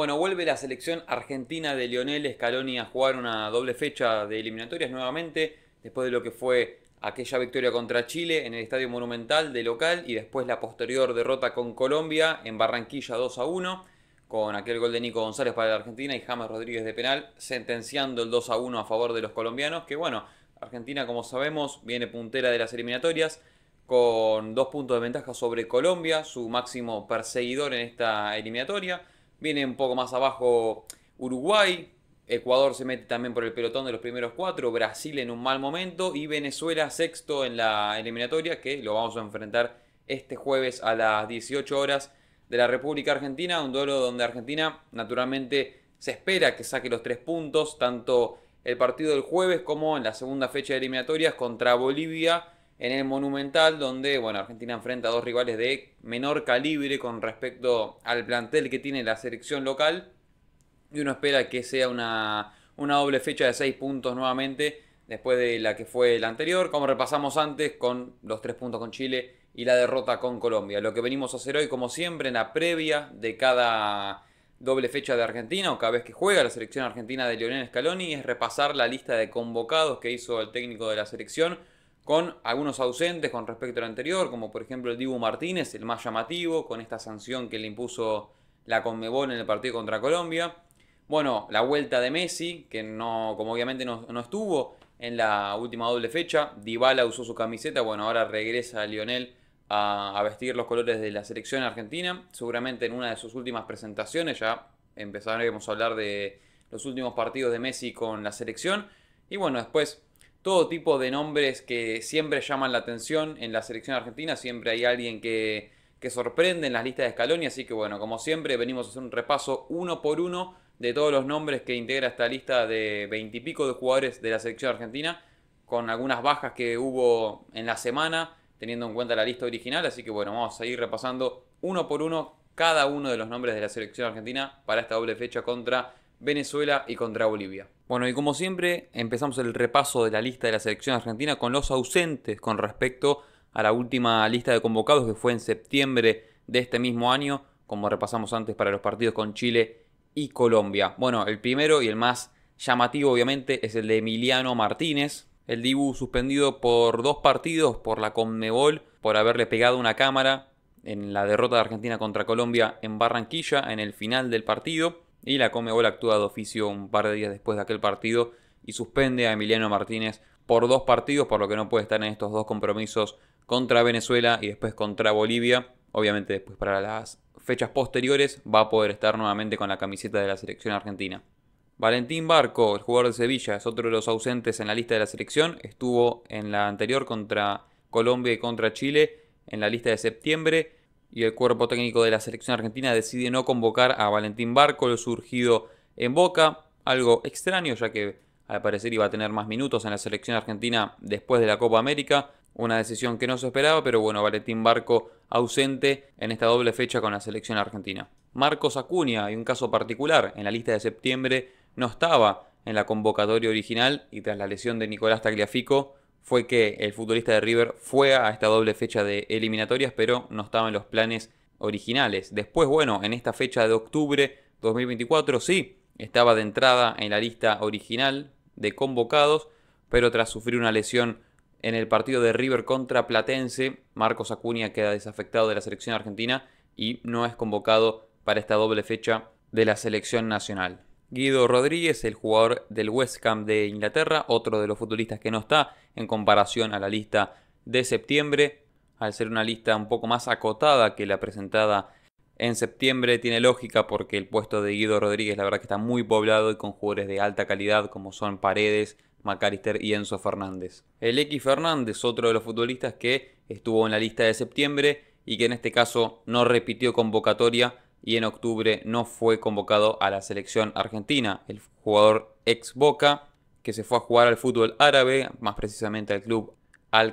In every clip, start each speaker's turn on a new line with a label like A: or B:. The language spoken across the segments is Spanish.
A: Bueno, vuelve la selección argentina de Lionel Scaloni a jugar una doble fecha de eliminatorias nuevamente, después de lo que fue aquella victoria contra Chile en el Estadio Monumental de local y después la posterior derrota con Colombia en Barranquilla 2 a 1, con aquel gol de Nico González para la Argentina y James Rodríguez de penal, sentenciando el 2 a 1 a favor de los colombianos, que bueno, Argentina como sabemos viene puntera de las eliminatorias con dos puntos de ventaja sobre Colombia, su máximo perseguidor en esta eliminatoria Viene un poco más abajo Uruguay, Ecuador se mete también por el pelotón de los primeros cuatro, Brasil en un mal momento y Venezuela sexto en la eliminatoria que lo vamos a enfrentar este jueves a las 18 horas de la República Argentina, un duelo donde Argentina naturalmente se espera que saque los tres puntos, tanto el partido del jueves como en la segunda fecha de eliminatorias contra Bolivia en el Monumental, donde bueno, Argentina enfrenta a dos rivales de menor calibre con respecto al plantel que tiene la selección local. Y uno espera que sea una, doble fecha de seis puntos nuevamente, después de la que fue la anterior, como repasamos antes con los tres puntos con Chile y la derrota con Colombia. Lo que venimos a hacer hoy, como siempre, en la previa de cada doble fecha de Argentina o cada vez que juega la selección argentina de Lionel Scaloni, es repasar la lista de convocados que hizo el técnico de la selección con algunos ausentes con respecto al anterior, como por ejemplo el Dibu Martínez, el más llamativo, con esta sanción que le impuso la Conmebol en el partido contra Colombia. Bueno, la vuelta de Messi, que no, como obviamente no, estuvo en la última doble fecha. Dybala usó su camiseta, bueno, ahora regresa Lionel a, a vestir los colores de la selección argentina. Seguramente en una de sus últimas presentaciones ya empezaremos a hablar de los últimos partidos de Messi con la selección. Y bueno, después todo tipo de nombres que siempre llaman la atención en la selección argentina, siempre hay alguien que, que sorprende en las listas de Scaloni, así que bueno, como siempre venimos a hacer un repaso uno por uno de todos los nombres que integra esta lista de veintipico de jugadores de la selección argentina, con algunas bajas que hubo en la semana, teniendo en cuenta la lista original, así que bueno, vamos a ir repasando uno por uno cada uno de los nombres de la selección argentina para esta doble fecha contra Venezuela y contra Bolivia. Bueno, y como siempre, empezamos el repaso de la lista de la selección argentina con los ausentes con respecto a la última lista de convocados que fue en septiembre de este mismo año, como repasamos antes para los partidos con Chile y Colombia. Bueno, el primero y el más llamativo obviamente es el de Emiliano Martínez, el Dibu suspendido por dos partidos por la Conmebol por haberle pegado una cámara en la derrota de Argentina contra Colombia en Barranquilla en el final del partido. Y la Comebol actúa de oficio un par de días después de aquel partido y suspende a Emiliano Martínez por dos partidos, por lo que no puede estar en estos dos compromisos contra Venezuela y después contra Bolivia. Obviamente después para las fechas posteriores va a poder estar nuevamente con la camiseta de la selección argentina. Valentín Barco, el jugador de Sevilla, es otro de los ausentes en la lista de la selección. Estuvo en la anterior contra Colombia y contra Chile en la lista de septiembre y el cuerpo técnico de la selección argentina decide no convocar a Valentín Barco, lo surgido en Boca, algo extraño ya que al parecer iba a tener más minutos en la selección argentina después de la Copa América, una decisión que no se esperaba, pero bueno, Valentín Barco ausente en esta doble fecha con la selección argentina. Marcos Acuña, hay un caso particular, en la lista de septiembre no estaba en la convocatoria original y tras la lesión de Nicolás Tagliafico fue que el futbolista de River fue a esta doble fecha de eliminatorias, pero no estaba en los planes originales. Después, bueno, en esta fecha de octubre 2024 sí, estaba de entrada en la lista original de convocados, pero tras sufrir una lesión en el partido de River contra Platense, Marcos Acuña queda desafectado de la selección argentina y no es convocado para esta doble fecha de la selección nacional. Guido Rodríguez, el jugador del West Ham de Inglaterra, otro de los futbolistas que no está en comparación a la lista de septiembre, al ser una lista un poco más acotada que la presentada en septiembre tiene lógica porque el puesto de Guido Rodríguez la verdad que está muy poblado y con jugadores de alta calidad como son Paredes, Macarister y Enzo Fernández. El X Fernández, otro de los futbolistas que estuvo en la lista de septiembre y que en este caso no repitió convocatoria y en octubre no fue convocado a la selección argentina. El jugador ex Boca, que se fue a jugar al fútbol árabe, más precisamente al club al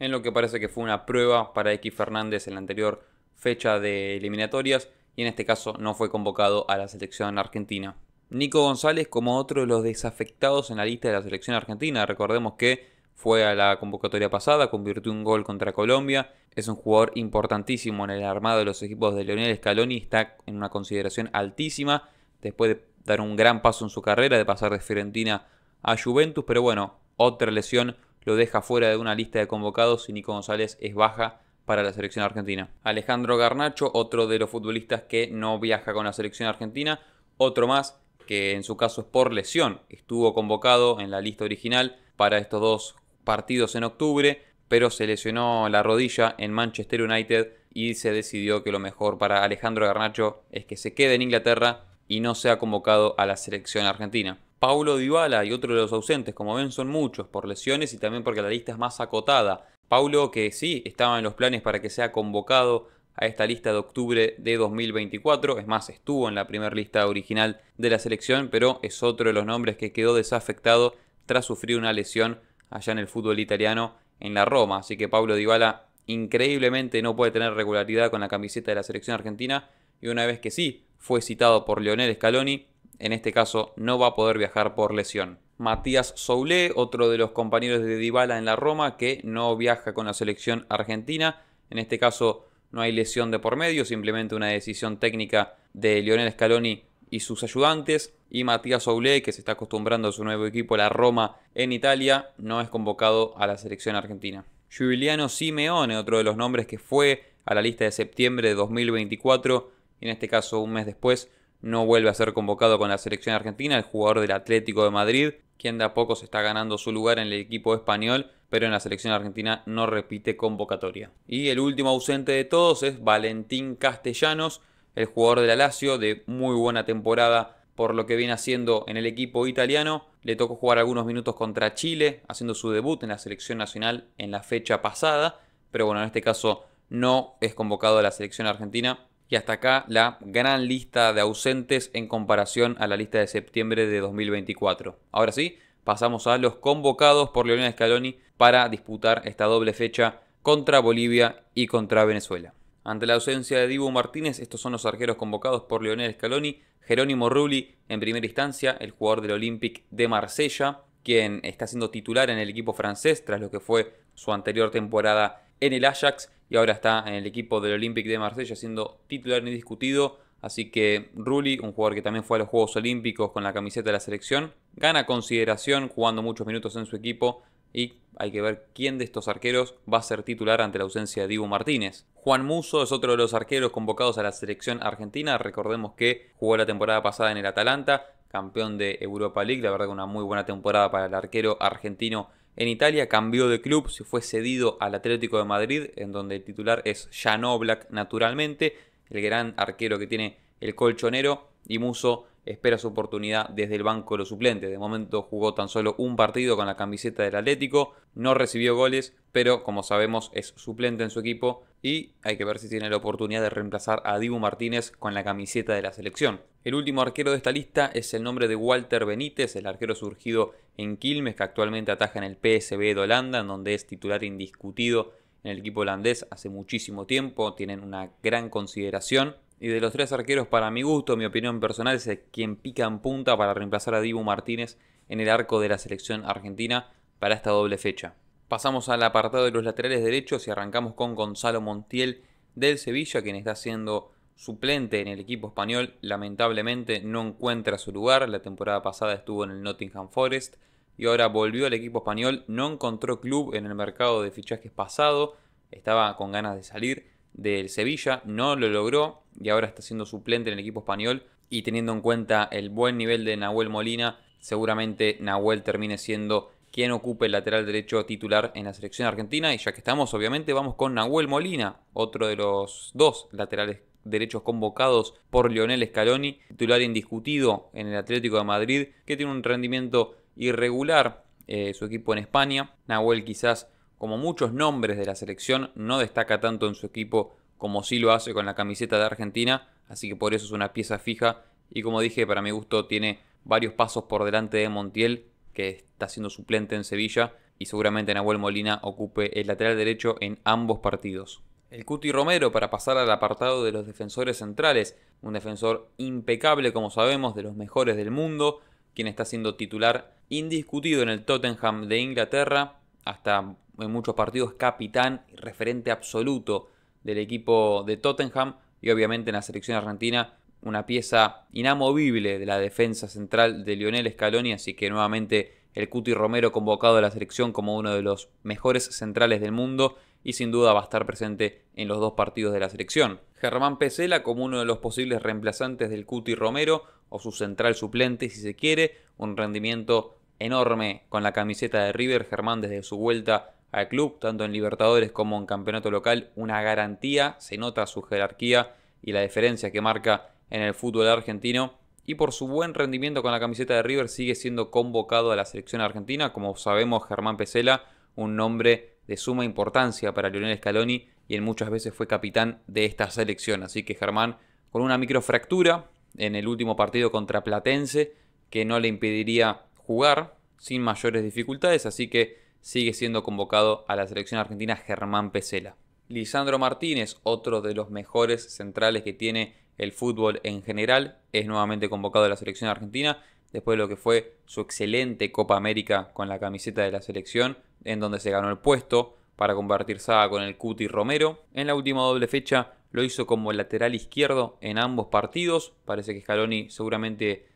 A: en lo que parece que fue una prueba para X Fernández en la anterior fecha de eliminatorias y en este caso no fue convocado a la selección argentina. Nico González como otro de los desafectados en la lista de la selección argentina, recordemos que fue a la convocatoria pasada, convirtió un gol contra Colombia, es un jugador importantísimo en el armado de los equipos de Leonel Scaloni, está en una consideración altísima, después de dar un gran paso en su carrera, de pasar de Fiorentina a Juventus, pero bueno, otra lesión lo deja fuera de una lista de convocados y Nico González es baja para la selección argentina. Alejandro Garnacho, otro de los futbolistas que no viaja con la selección argentina, otro más que en su caso es por lesión, estuvo convocado en la lista original para estos dos partidos en octubre, pero se lesionó la rodilla en Manchester United y se decidió que lo mejor para Alejandro Garnacho es que se quede en Inglaterra y no sea convocado a la selección argentina. Paulo Dybala y otro de los ausentes, como ven, son muchos por lesiones y también porque la lista es más acotada. Paulo, que sí estaba en los planes para que sea convocado a esta lista de octubre de 2024. Es más, estuvo en la primera lista original de la selección, pero es otro de los nombres que quedó desafectado tras sufrir una lesión allá en el fútbol italiano en la Roma. Así que Pablo Dybala increíblemente no puede tener regularidad con la camiseta de la selección argentina y una vez que sí fue citado por Lionel Scaloni, en este caso no va a poder viajar por lesión. Matías Soulé, otro de los compañeros de Dybala en la Roma que no viaja con la selección argentina, en este caso no hay lesión de por medio, simplemente una decisión técnica de Lionel Scaloni y sus ayudantes. Y Matías Oulé, que se está acostumbrando a su nuevo equipo, la Roma, en Italia, no es convocado a la selección argentina. Giuliano Simeone, otro de los nombres que fue a la lista de septiembre de 2024, en este caso un mes después, no vuelve a ser convocado con la selección argentina, el jugador del Atlético de Madrid, quien de a poco se está ganando su lugar en el equipo español, pero en la selección argentina no repite convocatoria. Y el último ausente de todos es Valentín Castellanos, el jugador de la Lazio, de muy buena temporada por lo que viene haciendo en el equipo italiano. Le tocó jugar algunos minutos contra Chile, haciendo su debut en la selección nacional en la fecha pasada, pero bueno, en este caso no es convocado a la selección argentina. Y hasta acá la gran lista de ausentes en comparación a la lista de septiembre de 2024. Ahora sí, pasamos a los convocados por Leonel Scaloni para disputar esta doble fecha contra Bolivia y contra Venezuela. Ante la ausencia de Dibu Martínez, estos son los arqueros convocados por Leonel Scaloni, Jerónimo Rulli en primera instancia, el jugador del Olympique de Marsella, quien está siendo titular en el equipo francés tras lo que fue su anterior temporada en el Ajax y ahora está en el equipo del Olympique de Marsella siendo titular indiscutido. Así que Rulli, un jugador que también fue a los Juegos Olímpicos con la camiseta de la selección, gana consideración jugando muchos minutos en su equipo y hay que ver quién de estos arqueros va a ser titular ante la ausencia de Dibu Martínez. Juan Muso es otro de los arqueros convocados a la selección argentina. Recordemos que jugó la temporada pasada en el Atalanta, campeón de Europa League. La verdad, una muy buena temporada para el arquero argentino en Italia. Cambió de club, se fue cedido al Atlético de Madrid, en donde el titular es Jan Oblak, naturalmente, el gran arquero que tiene el colchonero. Y Muso espera su oportunidad desde el banco de los suplentes. De momento jugó tan solo un partido con la camiseta del Atlético, no recibió goles, pero como sabemos es suplente en su equipo y hay que ver si tiene la oportunidad de reemplazar a Dibu Martínez con la camiseta de la selección. El último arquero de esta lista es el nombre de Walter Benítez, el arquero surgido en Quilmes que actualmente ataja en el PSB de Holanda, en donde es titular indiscutido en el equipo holandés hace muchísimo tiempo, tienen una gran consideración y de los tres arqueros, para mi gusto, mi opinión personal, es quien pica en punta para reemplazar a Dibu Martínez en el arco de la selección argentina para esta doble fecha. Pasamos al apartado de los laterales derechos y arrancamos con Gonzalo Montiel del Sevilla, quien está siendo suplente en el equipo español. Lamentablemente no encuentra su lugar. La temporada pasada estuvo en el Nottingham Forest y ahora volvió al equipo español. No encontró club en el mercado de fichajes pasado. Estaba con ganas de salir del Sevilla, no lo logró y ahora está siendo suplente en el equipo español. Y teniendo en cuenta el buen nivel de Nahuel Molina, seguramente Nahuel termine siendo quien ocupe el lateral derecho titular en la selección argentina. Y ya que estamos, obviamente, vamos con Nahuel Molina, otro de los dos laterales derechos convocados por Lionel Scaloni, titular indiscutido en el Atlético de Madrid, que tiene un rendimiento irregular eh, su equipo en España. Nahuel quizás, como muchos nombres de la selección, no destaca tanto en su equipo como sí lo hace con la camiseta de Argentina, así que por eso es una pieza fija y como dije, para mi gusto tiene varios pasos por delante de Montiel, que está siendo suplente en Sevilla, y seguramente Nahuel Molina ocupe el lateral derecho en ambos partidos. El Cuti Romero para pasar al apartado de los defensores centrales, un defensor impecable como sabemos, de los mejores del mundo, quien está siendo titular indiscutido en el Tottenham de Inglaterra, hasta en muchos partidos capitán y referente absoluto del equipo de Tottenham y obviamente en la selección argentina una pieza inamovible de la defensa central de Lionel Scaloni, así que nuevamente el Cuti Romero convocado a la selección como uno de los mejores centrales del mundo y sin duda va a estar presente en los dos partidos de la selección. Germán Pesela como uno de los posibles reemplazantes del Cuti Romero o su central suplente si se quiere, un rendimiento enorme con la camiseta de River Germán desde su vuelta al club, tanto en Libertadores como en Campeonato Local, una garantía, se nota su jerarquía y la diferencia que marca en el fútbol argentino. Y por su buen rendimiento con la camiseta de River sigue siendo convocado a la selección argentina. Como sabemos, Germán Pesela, un nombre de suma importancia para Lionel Scaloni y en muchas veces fue capitán de esta selección. Así que Germán, con una microfractura en el último partido contra Platense, que no le impediría jugar sin mayores dificultades. Así que sigue siendo convocado a la selección argentina Germán Pesela. Lisandro Martínez, otro de los mejores centrales que tiene el fútbol en general, es nuevamente convocado a la selección argentina después de lo que fue su excelente Copa América con la camiseta de la selección, en donde se ganó el puesto para compartir saga con el Cuti Romero. En la última doble fecha lo hizo como lateral izquierdo en ambos partidos. Parece que Scaloni seguramente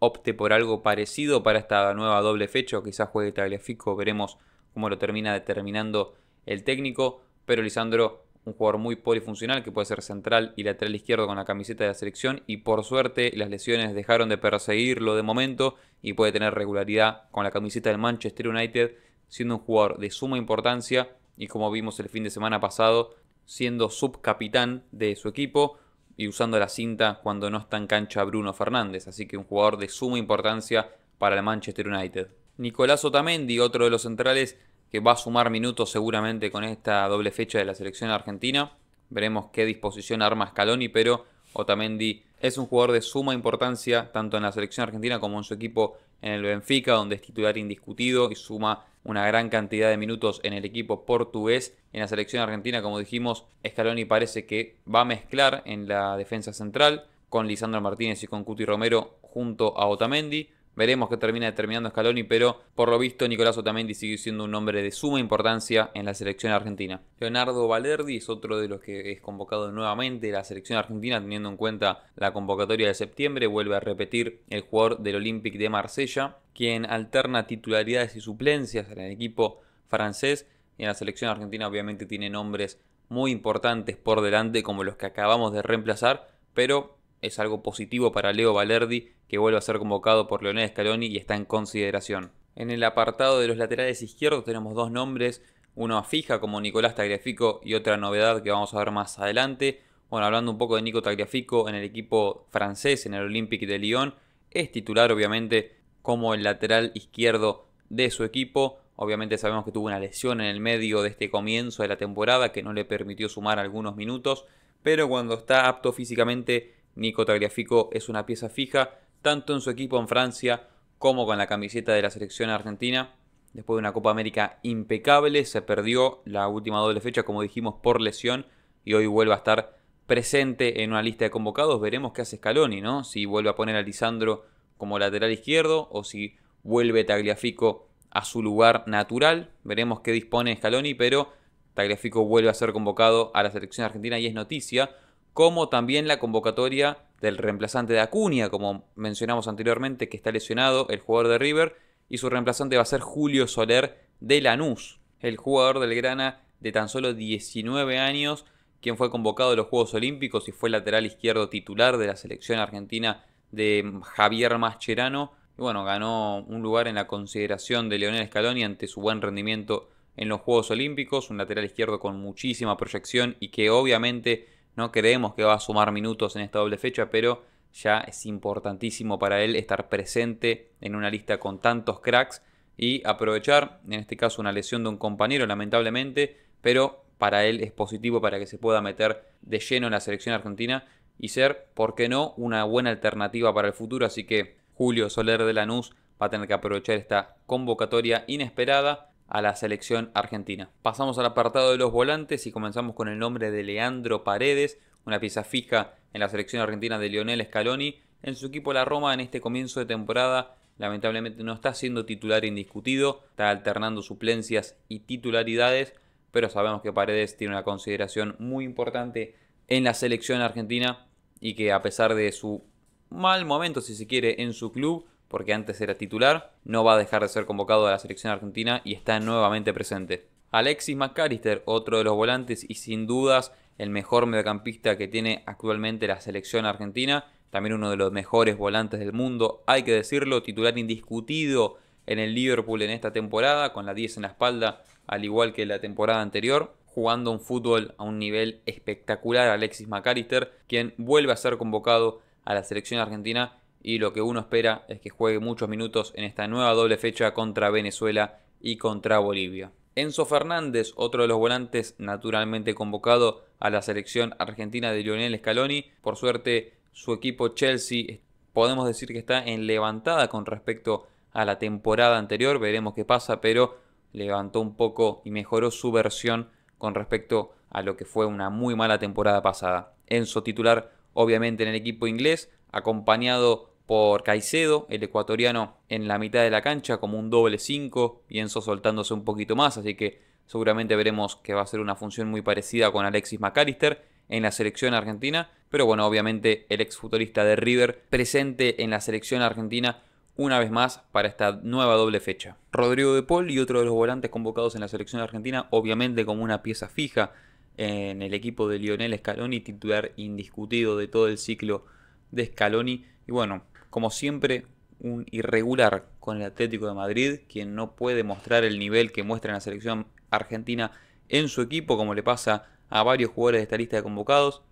A: opte por algo parecido para esta nueva doble fecha, quizás juegue Tagliafico, veremos cómo lo termina determinando el técnico, pero Lisandro, un jugador muy polifuncional que puede ser central y lateral izquierdo con la camiseta de la selección y por suerte las lesiones dejaron de perseguirlo de momento y puede tener regularidad con la camiseta del Manchester United, siendo un jugador de suma importancia y como vimos el fin de semana pasado, siendo subcapitán de su equipo y usando la cinta cuando no está en cancha Bruno Fernández, así que un jugador de suma importancia para el Manchester United. Nicolás Otamendi, otro de los centrales que va a sumar minutos seguramente con esta doble fecha de la selección argentina. Veremos qué disposición arma Scaloni, pero Otamendi es un jugador de suma importancia tanto en la selección argentina como en su equipo en el Benfica, donde es titular indiscutido y suma una gran cantidad de minutos en el equipo portugués. En la selección argentina, como dijimos, Scaloni parece que va a mezclar en la defensa central con Lisandro Martínez y con Cuti Romero junto a Otamendi. Veremos qué termina determinando Scaloni, pero por lo visto Nicolás Otamendi sigue siendo un hombre de suma importancia en la selección argentina. Leonardo Valerdi es otro de los que es convocado nuevamente de la selección argentina, teniendo en cuenta la convocatoria de septiembre. Vuelve a repetir el jugador del Olympique de Marsella, quien alterna titularidades y suplencias en el equipo francés. Y en la selección argentina obviamente tiene nombres muy importantes por delante como los que acabamos de reemplazar, pero es algo positivo para Leo Valerdi, que vuelve a ser convocado por Leonel Scaloni y está en consideración. En el apartado de los laterales izquierdos tenemos dos nombres, a fija como Nicolás Tagliafico y otra novedad que vamos a ver más adelante. Bueno, hablando un poco de Nico Tagliafico en el equipo francés, en el Olympique de Lyon, es titular obviamente como el lateral izquierdo de su equipo. Obviamente sabemos que tuvo una lesión en el medio de este comienzo de la temporada que no le permitió sumar algunos minutos, pero cuando está apto físicamente Nico Tagliafico es una pieza fija tanto en su equipo en Francia como con la camiseta de la selección argentina. Después de una Copa América impecable, se perdió la última doble fecha, como dijimos, por lesión y hoy vuelve a estar presente en una lista de convocados. Veremos qué hace Scaloni, ¿no? Si vuelve a poner a Lisandro como lateral izquierdo o si vuelve Tagliafico a su lugar natural. Veremos qué dispone Scaloni, pero Tagliafico vuelve a ser convocado a la selección argentina y es noticia como también la convocatoria del reemplazante de Acuña, como mencionamos anteriormente, que está lesionado el jugador de River, y su reemplazante va a ser Julio Soler de Lanús, el jugador del Grana de tan solo 19 años, quien fue convocado a los Juegos Olímpicos y fue lateral izquierdo titular de la selección argentina de Javier Mascherano. Y bueno, ganó un lugar en la consideración de Leonel Scaloni ante su buen rendimiento en los Juegos Olímpicos, un lateral izquierdo con muchísima proyección y que obviamente no creemos que va a sumar minutos en esta doble fecha, pero ya es importantísimo para él estar presente en una lista con tantos cracks y aprovechar, en este caso, una lesión de un compañero, lamentablemente, pero para él es positivo para que se pueda meter de lleno en la selección argentina y ser, ¿por qué no?, una buena alternativa para el futuro. Así que Julio Soler de Lanús va a tener que aprovechar esta convocatoria inesperada a la selección argentina. Pasamos al apartado de los volantes y comenzamos con el nombre de Leandro Paredes, una pieza fija en la selección argentina de Lionel Scaloni. En su equipo La Roma en este comienzo de temporada lamentablemente no está siendo titular indiscutido, está alternando suplencias y titularidades, pero sabemos que Paredes tiene una consideración muy importante en la selección argentina y que a pesar de su mal momento, si se quiere, en su club, porque antes era titular, no va a dejar de ser convocado a la selección argentina y está nuevamente presente. Alexis McAllister, otro de los volantes y sin dudas el mejor mediocampista que tiene actualmente la selección argentina, también uno de los mejores volantes del mundo, hay que decirlo, titular indiscutido en el Liverpool en esta temporada, con la 10 en la espalda, al igual que la temporada anterior, jugando un fútbol a un nivel espectacular Alexis McAllister, quien vuelve a ser convocado a la selección argentina y lo que uno espera es que juegue muchos minutos en esta nueva doble fecha contra Venezuela y contra Bolivia. Enzo Fernández, otro de los volantes naturalmente convocado a la selección argentina de Lionel Scaloni, por suerte su equipo Chelsea eh, podemos decir que está en levantada con respecto a la temporada anterior, veremos qué pasa, pero levantó un poco y mejoró su versión con respecto a lo que fue una muy mala temporada pasada. Enzo titular obviamente en el equipo inglés, acompañado por Caicedo, el ecuatoriano, en la mitad de la cancha como un doble 5, pienso soltándose un poquito más, así que seguramente veremos que va a ser una función muy parecida con Alexis McAllister en la selección argentina, pero bueno, obviamente el exfuturista de River presente en la selección argentina una vez más para esta nueva doble fecha. Rodrigo de Paul y otro de los volantes convocados en la selección argentina, obviamente como una pieza fija en el equipo de Lionel Scaloni, titular indiscutido de todo el ciclo de Scaloni. Y bueno, como siempre, un irregular con el Atlético de Madrid, quien no puede mostrar el nivel que muestra en la selección argentina en su equipo, como le pasa a varios jugadores de esta lista de convocados.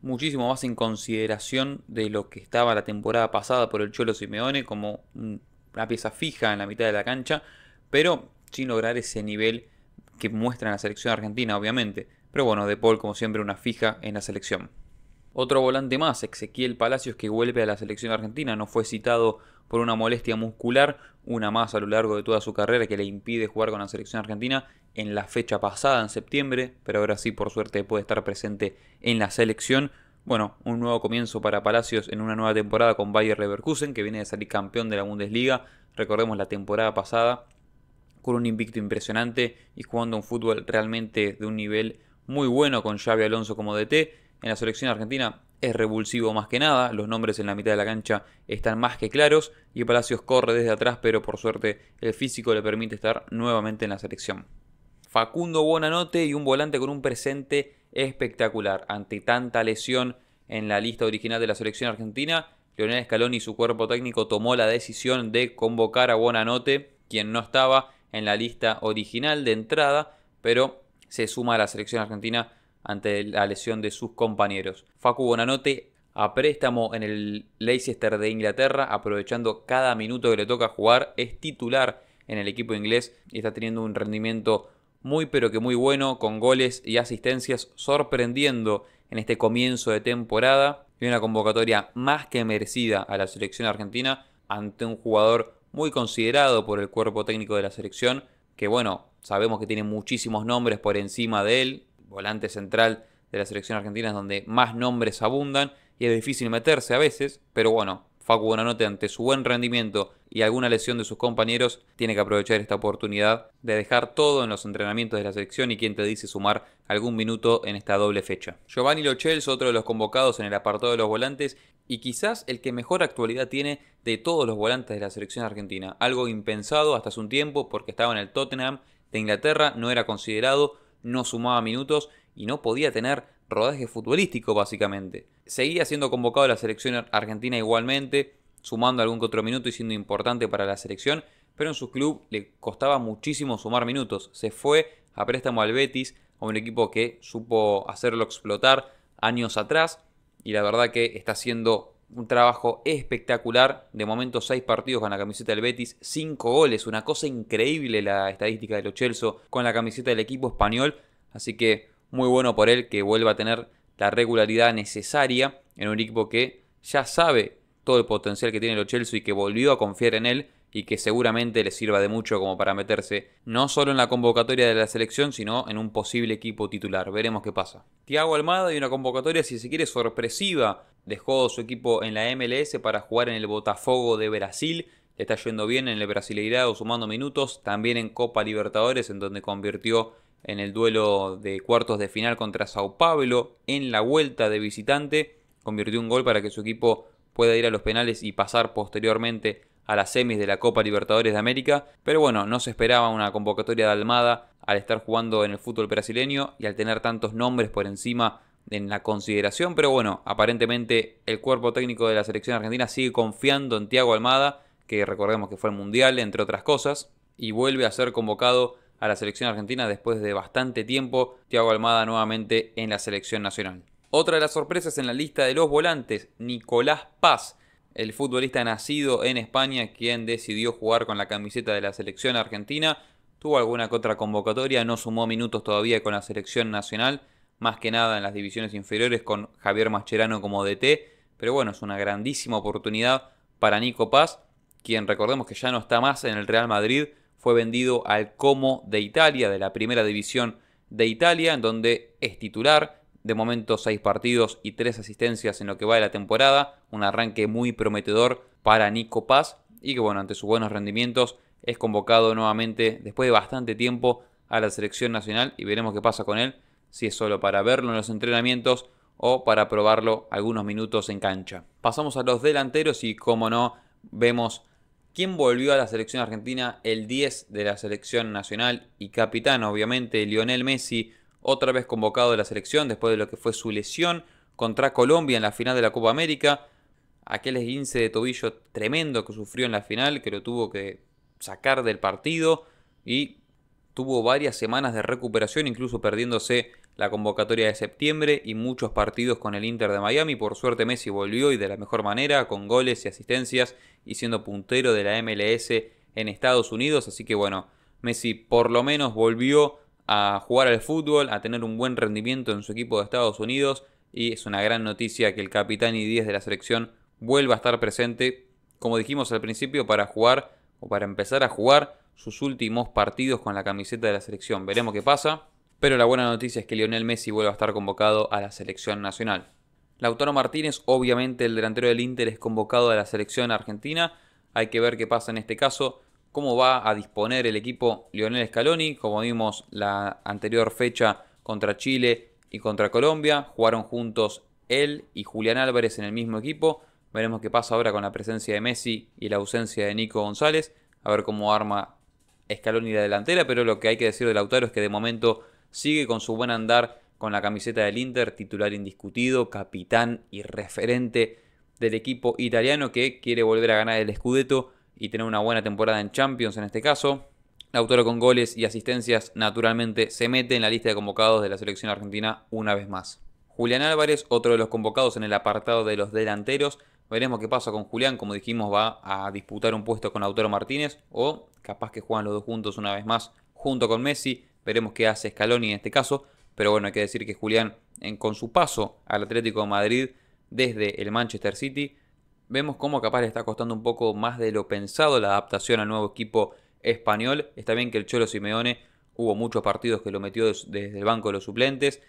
A: Muchísimo más en consideración de lo que estaba la temporada pasada por el Cholo Simeone, como una pieza fija en la mitad de la cancha, pero sin lograr ese nivel que muestra en la selección argentina, obviamente. Pero bueno, De Paul, como siempre, una fija en la selección. Otro volante más, Ezequiel Palacios, que vuelve a la selección argentina, no fue citado por una molestia muscular, una más a lo largo de toda su carrera que le impide jugar con la selección argentina en la fecha pasada, en septiembre, pero ahora sí, por suerte, puede estar presente en la selección. Bueno, un nuevo comienzo para Palacios en una nueva temporada con Bayer Leverkusen, que viene de salir campeón de la Bundesliga, recordemos la temporada pasada, con un invicto impresionante y jugando un fútbol realmente de un nivel muy bueno con Xavi Alonso como DT en la selección argentina es revulsivo más que nada, los nombres en la mitad de la cancha están más que claros y Palacios corre desde atrás, pero por suerte el físico le permite estar nuevamente en la selección. Facundo Buonanote y un volante con un presente espectacular. Ante tanta lesión en la lista original de la selección argentina, Leonel Scaloni y su cuerpo técnico tomó la decisión de convocar a Buonanote, quien no estaba en la lista original de entrada, pero se suma a la selección argentina ante la lesión de sus compañeros. Facu Bonanote a préstamo en el Leicester de Inglaterra, aprovechando cada minuto que le toca jugar, es titular en el equipo inglés y está teniendo un rendimiento muy pero que muy bueno, con goles y asistencias sorprendiendo en este comienzo de temporada y una convocatoria más que merecida a la selección argentina ante un jugador muy considerado por el cuerpo técnico de la selección, que bueno, sabemos que tiene muchísimos nombres por encima de él, volante central de la selección argentina es donde más nombres abundan y es difícil meterse a veces, pero bueno, Facu Bonanote ante su buen rendimiento y alguna lesión de sus compañeros tiene que aprovechar esta oportunidad de dejar todo en los entrenamientos de la selección y quien te dice sumar algún minuto en esta doble fecha. Giovanni Lochels, otro de los convocados en el apartado de los volantes y quizás el que mejor actualidad tiene de todos los volantes de la selección argentina, algo impensado hasta hace un tiempo porque estaba en el Tottenham de Inglaterra, no era considerado no sumaba minutos y no podía tener rodaje futbolístico básicamente. Seguía siendo convocado a la selección argentina igualmente, sumando algún que otro minuto y siendo importante para la selección, pero en su club le costaba muchísimo sumar minutos. Se fue a préstamo al Betis, a un equipo que supo hacerlo explotar años atrás y la verdad que está siendo un trabajo espectacular. De momento, seis partidos con la camiseta del Betis, cinco goles. Una cosa increíble la estadística de Lo con la camiseta del equipo español. Así que muy bueno por él que vuelva a tener la regularidad necesaria en un equipo que ya sabe todo el potencial que tiene el y que volvió a confiar en él y que seguramente le sirva de mucho como para meterse no solo en la convocatoria de la selección, sino en un posible equipo titular. Veremos qué pasa. Thiago Almada y una convocatoria, si se quiere, sorpresiva dejó su equipo en la MLS para jugar en el Botafogo de Brasil. Le está yendo bien en el Brasileirado sumando minutos, también en Copa Libertadores en donde convirtió en el duelo de cuartos de final contra Sao Paulo en la vuelta de visitante, convirtió un gol para que su equipo pueda ir a los penales y pasar posteriormente a las semis de la Copa Libertadores de América, pero bueno, no se esperaba una convocatoria de Almada al estar jugando en el fútbol brasileño y al tener tantos nombres por encima en la consideración, pero bueno, aparentemente el cuerpo técnico de la selección argentina sigue confiando en Tiago Almada, que recordemos que fue al Mundial, entre otras cosas, y vuelve a ser convocado a la selección argentina después de bastante tiempo, Tiago Almada nuevamente en la selección nacional. Otra de las sorpresas en la lista de los volantes, Nicolás Paz, el futbolista nacido en España, quien decidió jugar con la camiseta de la selección argentina, tuvo alguna que otra convocatoria, no sumó minutos todavía con la selección nacional, más que nada en las divisiones inferiores con Javier Mascherano como DT, pero bueno, es una grandísima oportunidad para Nico Paz, quien recordemos que ya no está más en el Real Madrid, fue vendido al Como de Italia, de la primera división de Italia, en donde es titular, de momento seis partidos y tres asistencias en lo que va de la temporada, un arranque muy prometedor para Nico Paz y que bueno, ante sus buenos rendimientos es convocado nuevamente después de bastante tiempo a la selección nacional y veremos qué pasa con él si es solo para verlo en los entrenamientos o para probarlo algunos minutos en cancha. Pasamos a los delanteros y como no, vemos quién volvió a la selección argentina, el 10 de la selección nacional y capitán obviamente, Lionel Messi, otra vez convocado de la selección después de lo que fue su lesión contra Colombia en la final de la Copa América, aquel esguince de tobillo tremendo que sufrió en la final, que lo tuvo que sacar del partido y tuvo varias semanas de recuperación, incluso perdiéndose la convocatoria de septiembre y muchos partidos con el Inter de Miami. Por suerte Messi volvió y de la mejor manera, con goles y asistencias y siendo puntero de la MLS en Estados Unidos. Así que bueno, Messi por lo menos volvió a jugar al fútbol, a tener un buen rendimiento en su equipo de Estados Unidos. Y es una gran noticia que el capitán y 10 de la selección vuelva a estar presente, como dijimos al principio, para jugar o para empezar a jugar sus últimos partidos con la camiseta de la selección. Veremos qué pasa. Pero la buena noticia es que Lionel Messi vuelve a estar convocado a la selección nacional. Lautaro Martínez, obviamente el delantero del Inter, es convocado a la selección argentina. Hay que ver qué pasa en este caso, cómo va a disponer el equipo Lionel Scaloni. Como vimos la anterior fecha contra Chile y contra Colombia, jugaron juntos él y Julián Álvarez en el mismo equipo. Veremos qué pasa ahora con la presencia de Messi y la ausencia de Nico González. A ver cómo arma y la delantera, pero lo que hay que decir de Lautaro es que de momento sigue con su buen andar con la camiseta del Inter, titular indiscutido, capitán y referente del equipo italiano que quiere volver a ganar el Scudetto y tener una buena temporada en Champions en este caso. Lautaro con goles y asistencias naturalmente se mete en la lista de convocados de la selección argentina una vez más. Julián Álvarez, otro de los convocados en el apartado de los delanteros, Veremos qué pasa con Julián, como dijimos, va a disputar un puesto con Autoro Martínez o capaz que juegan los dos juntos una vez más junto con Messi. Veremos qué hace Scaloni en este caso, pero bueno, hay que decir que Julián en, con su paso al Atlético de Madrid desde el Manchester City, vemos cómo capaz le está costando un poco más de lo pensado la adaptación al nuevo equipo español. Está bien que el Cholo Simeone hubo muchos partidos que lo metió desde el banco de los suplentes,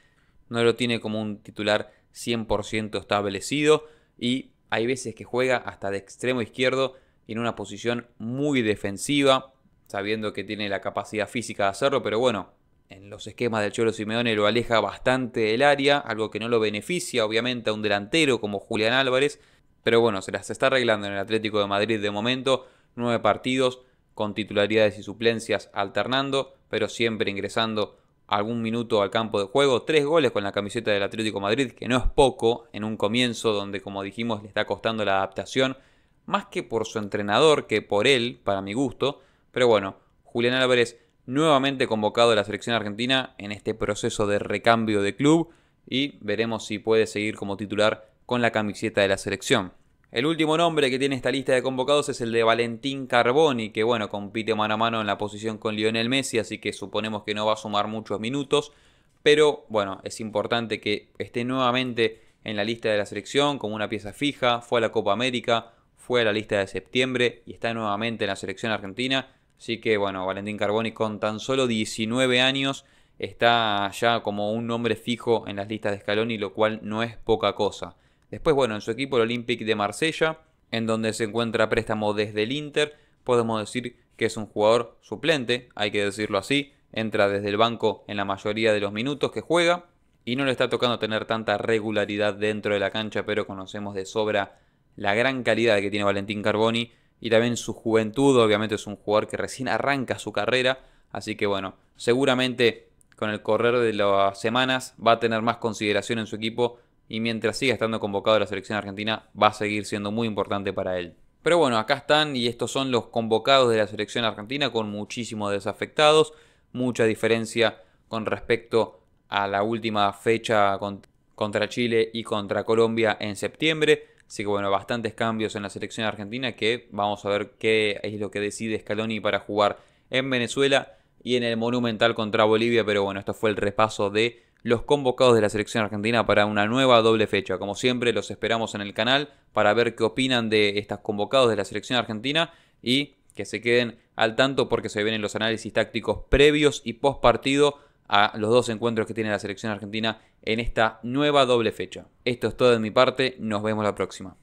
A: no lo tiene como un titular 100% establecido y hay veces que juega hasta de extremo izquierdo en una posición muy defensiva, sabiendo que tiene la capacidad física de hacerlo, pero bueno, en los esquemas del Cholo Simeone lo aleja bastante del área, algo que no lo beneficia obviamente a un delantero como Julián Álvarez, pero bueno, se las está arreglando en el Atlético de Madrid de momento, nueve partidos con titularidades y suplencias alternando, pero siempre ingresando algún minuto al campo de juego, tres goles con la camiseta del Atlético Madrid, que no es poco en un comienzo donde, como dijimos, le está costando la adaptación, más que por su entrenador que por él, para mi gusto. Pero bueno, Julián Álvarez nuevamente convocado a la selección argentina en este proceso de recambio de club y veremos si puede seguir como titular con la camiseta de la selección. El último nombre que tiene esta lista de convocados es el de Valentín Carboni, que bueno, compite mano a mano en la posición con Lionel Messi, así que suponemos que no va a sumar muchos minutos, pero bueno, es importante que esté nuevamente en la lista de la selección como una pieza fija, fue a la Copa América, fue a la lista de septiembre y está nuevamente en la selección argentina, así que bueno, Valentín Carboni con tan solo 19 años está ya como un nombre fijo en las listas de Scaloni, lo cual no es poca cosa. Después, bueno, en su equipo el Olympique de Marsella, en donde se encuentra préstamo desde el Inter, podemos decir que es un jugador suplente, hay que decirlo así, entra desde el banco en la mayoría de los minutos que juega y no le está tocando tener tanta regularidad dentro de la cancha, pero conocemos de sobra la gran calidad que tiene Valentín Carboni y también su juventud, obviamente es un jugador que recién arranca su carrera, así que bueno, seguramente con el correr de las semanas va a tener más consideración en su equipo y mientras siga estando convocado la selección argentina va a seguir siendo muy importante para él. Pero bueno, acá están y estos son los convocados de la selección argentina con muchísimos desafectados, mucha diferencia con respecto a la última fecha contra Chile y contra Colombia en septiembre. Así que bueno, bastantes cambios en la selección argentina que vamos a ver qué es lo que decide Scaloni para jugar en Venezuela y en el Monumental contra Bolivia. Pero bueno, esto fue el repaso de los convocados de la selección argentina para una nueva doble fecha. Como siempre, los esperamos en el canal para ver qué opinan de estos convocados de la selección argentina y que se queden al tanto porque se vienen los análisis tácticos previos y post partido a los dos encuentros que tiene la selección argentina en esta nueva doble fecha. Esto es todo de mi parte, nos vemos la próxima.